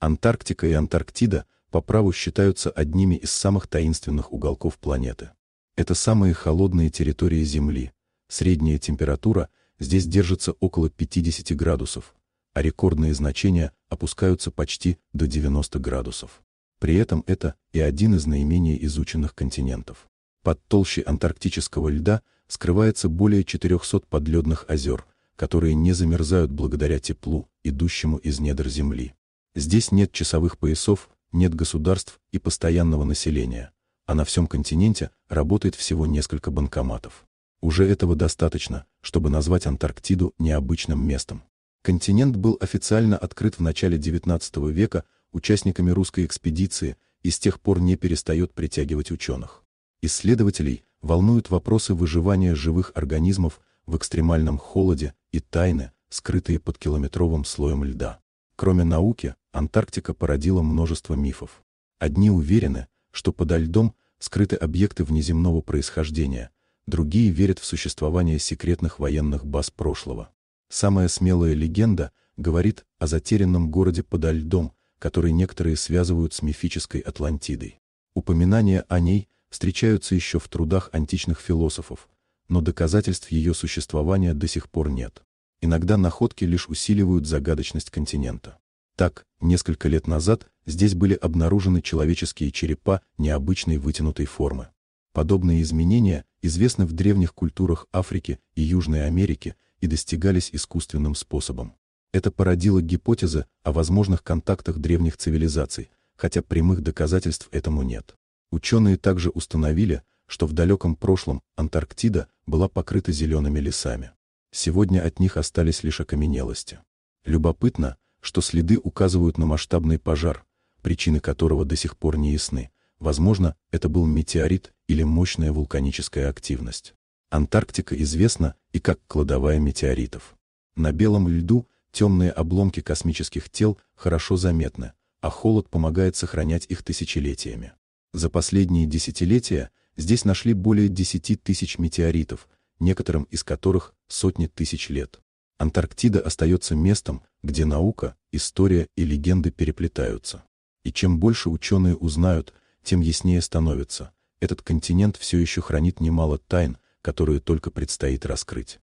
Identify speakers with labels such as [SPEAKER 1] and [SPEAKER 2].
[SPEAKER 1] Антарктика и Антарктида по праву считаются одними из самых таинственных уголков планеты. Это самые холодные территории Земли. Средняя температура здесь держится около 50 градусов, а рекордные значения опускаются почти до 90 градусов. При этом это и один из наименее изученных континентов. Под толщей антарктического льда скрывается более 400 подледных озер, которые не замерзают благодаря теплу, идущему из недр Земли. Здесь нет часовых поясов, нет государств и постоянного населения, а на всем континенте работает всего несколько банкоматов. Уже этого достаточно, чтобы назвать Антарктиду необычным местом. Континент был официально открыт в начале XIX века участниками русской экспедиции и с тех пор не перестает притягивать ученых. Исследователей волнуют вопросы выживания живых организмов в экстремальном холоде и тайны, скрытые под километровым слоем льда. Кроме науки, Антарктика породила множество мифов. Одни уверены, что подо льдом скрыты объекты внеземного происхождения, другие верят в существование секретных военных баз прошлого. Самая смелая легенда говорит о затерянном городе подо льдом, который некоторые связывают с мифической Атлантидой. Упоминания о ней встречаются еще в трудах античных философов, но доказательств ее существования до сих пор нет иногда находки лишь усиливают загадочность континента. Так, несколько лет назад здесь были обнаружены человеческие черепа необычной вытянутой формы. Подобные изменения известны в древних культурах Африки и Южной Америки и достигались искусственным способом. Это породило гипотезы о возможных контактах древних цивилизаций, хотя прямых доказательств этому нет. Ученые также установили, что в далеком прошлом Антарктида была покрыта зелеными лесами сегодня от них остались лишь окаменелости. Любопытно, что следы указывают на масштабный пожар, причины которого до сих пор не ясны. Возможно, это был метеорит или мощная вулканическая активность. Антарктика известна и как кладовая метеоритов. На белом льду темные обломки космических тел хорошо заметны, а холод помогает сохранять их тысячелетиями. За последние десятилетия здесь нашли более 10 тысяч метеоритов, некоторым из которых сотни тысяч лет. Антарктида остается местом, где наука, история и легенды переплетаются. И чем больше ученые узнают, тем яснее становится, этот континент все еще хранит немало тайн, которые только предстоит раскрыть.